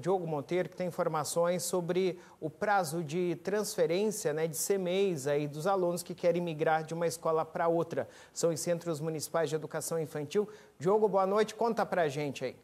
Diogo Monteiro, que tem informações sobre o prazo de transferência né, de CMEIs aí dos alunos que querem migrar de uma escola para outra. São os Centros Municipais de Educação Infantil. Diogo, boa noite. Conta para a gente aí.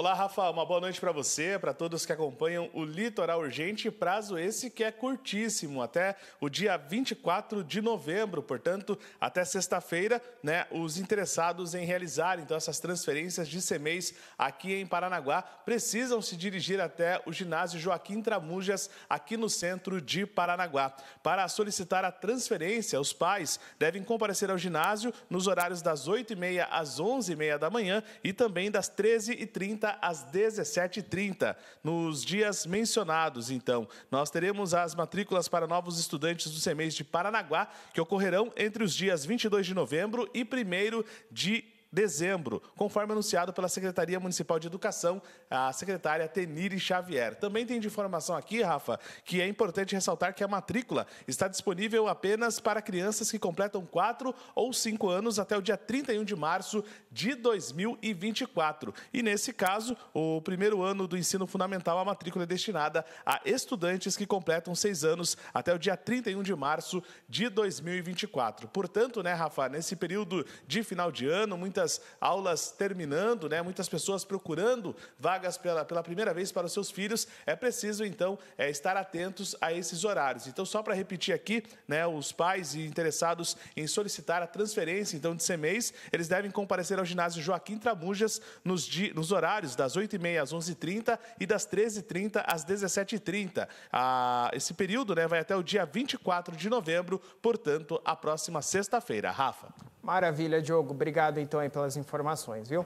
Olá, Rafa, uma boa noite para você, para todos que acompanham o Litoral Urgente, prazo esse que é curtíssimo, até o dia 24 de novembro, portanto, até sexta-feira, né, os interessados em realizar então essas transferências de CMEs aqui em Paranaguá precisam se dirigir até o ginásio Joaquim Tramujas, aqui no centro de Paranaguá. Para solicitar a transferência, os pais devem comparecer ao ginásio nos horários das 8h30 às 11h30 da manhã e também das 13h30 às 17h30. Nos dias mencionados, então, nós teremos as matrículas para novos estudantes do Semestre de Paranaguá, que ocorrerão entre os dias 22 de novembro e 1 de dezembro, conforme anunciado pela Secretaria Municipal de Educação, a secretária Tenire Xavier. Também tem de informação aqui, Rafa, que é importante ressaltar que a matrícula está disponível apenas para crianças que completam 4 ou 5 anos até o dia 31 de março de 2024. E nesse caso, o primeiro ano do ensino fundamental, a matrícula é destinada a estudantes que completam 6 anos até o dia 31 de março de 2024. Portanto, né, Rafa, nesse período de final de ano, muitas muitas aulas terminando, né? muitas pessoas procurando vagas pela, pela primeira vez para os seus filhos, é preciso, então, é, estar atentos a esses horários. Então, só para repetir aqui, né, os pais interessados em solicitar a transferência, então, de CMEs, eles devem comparecer ao ginásio Joaquim Trabujas nos, di, nos horários das 8h30 às 11h30 e das 13h30 às 17h30. Ah, esse período né, vai até o dia 24 de novembro, portanto, a próxima sexta-feira. Rafa. Maravilha, Diogo. Obrigado então aí pelas informações, viu?